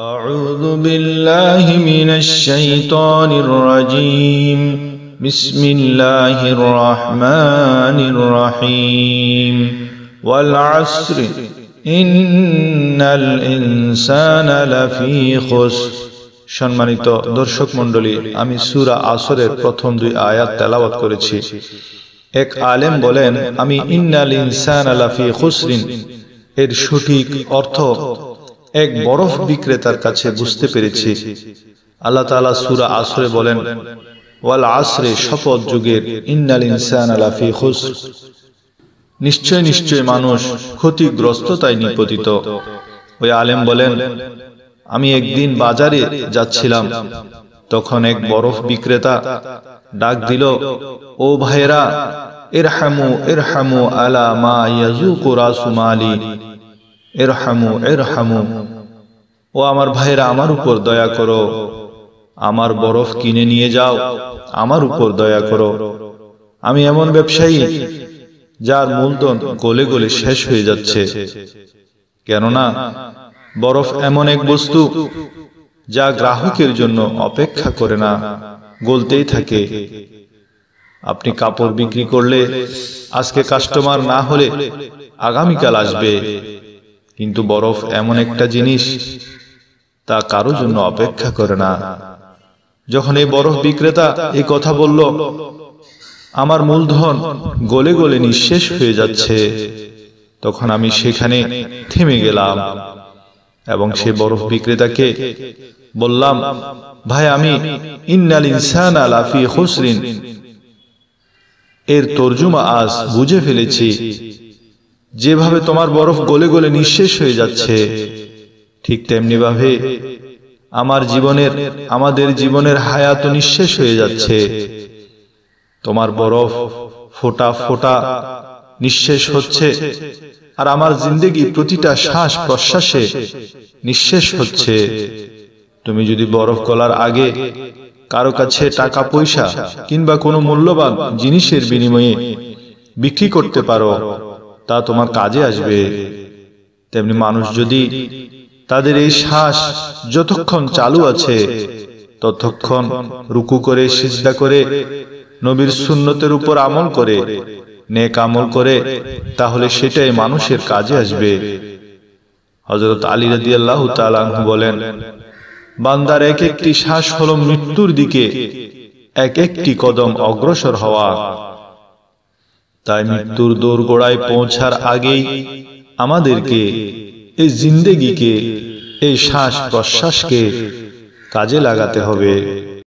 أعوذ بالله من الشيطان الرجيم بسم الله الرحمن الرحيم والعسر إن الإنسان لفي خسر সম্মানিত দর্শক মন্ডলী আমি সুরা আসরের প্রথম দুই আয়াত তেলাওয়াত করেছি এক আলেম বলেন আমি ইন্নাল ইনসান আলাফি খুসরিন এর সঠিক অর্থ এক বরফ বিক্রেতার কাছে বুঝতে পেরেছি আল্লাহ তালা সুরা আসরে বলেন ওয়াল আশ্রে শপথ যুগের ইন্নাল ইনসান আলাফি হুস নিশ্চয় নিশ্চয় মানুষ ক্ষতিগ্রস্ততায় নিপতিত ওই আলেম বলেন আমি একদিন বাজারে যাচ্ছিলাম তখন এক বরফ বিক্রেতা ডাক দিল ও ভাইরা এর হামু এর হামু আলা মা ইয়াজু কোরাসুমালি এরহামু এরহামু ও আমার ভাইরা আমার উপর দয়া করো আমার বরফ কিনে নিয়ে যাও আমার উপর দয়া করো আমি এমন ব্যবসায়ী যার মূলধন গলে গলে শেষ হয়ে যাচ্ছে কেননা বরফ এমন এক বস্তু যা গ্রাহকের জন্য অপেক্ষা করে না গলতেই থাকে আপনি কাপড় বিক্রি করলে আজকে কাস্টমার না হলে আগামীকাল আসবে কিন্তু বরফ এমন একটা জিনিস তা কারো জন্য অপেক্ষা করে না যখন এই বরফ বিক্রেতা এই কথা বলল আমার মূলধন গলে গলে নিঃশেষ হয়ে যাচ্ছে তখন আমি সেখানে থেমে গেলাম এবং সে বরফ বিক্রেতাকে বললাম ভাই আমি ইন্নাল ইনসান আলাফি হুসরিন এর তর্জুমা আজ বুঝে ফেলেছি যেভাবে তোমার বরফ গলে গলে নিঃশেষ হয়ে যাচ্ছে ঠিক তেমনিভাবে আমার জীবনের আমাদের জীবনের হায়াত নিঃশেষ হয়ে যাচ্ছে তোমার বরফ ফোটা ফোটা নিঃশেষ হচ্ছে আর আমার জিন্দগি প্রতিটা শ্বাস প্রশ্বাসে নিঃশেষ হচ্ছে তুমি যদি বরফ গলার আগে কারো কাছে টাকা পয়সা কিংবা কোনো মূল্যবান জিনিসের বিনিময়ে বিক্রি করতে পারো তা তোমার কাজে আসবে তেমনি মানুষ যদি তাদের এই শ্বাস যতক্ষণ চালু আছে ততক্ষণ রুকু করে সিজদা করে নবীর সুন্নতের উপর আমল করে নেক আমল করে তাহলে সেটাই মানুষের কাজে আসবে হজরত আলী রাদি আল্লাহ বলেন বান্দার এক একটি শ্বাস হল মৃত্যুর দিকে এক একটি কদম অগ্রসর হওয়া তাই মৃত্যুর দৌড় গোড়ায় পৌঁছার আগেই আমাদেরকে এই জিন্দেগিকে এই শ্বাস প্রশ্বাসকে কাজে লাগাতে হবে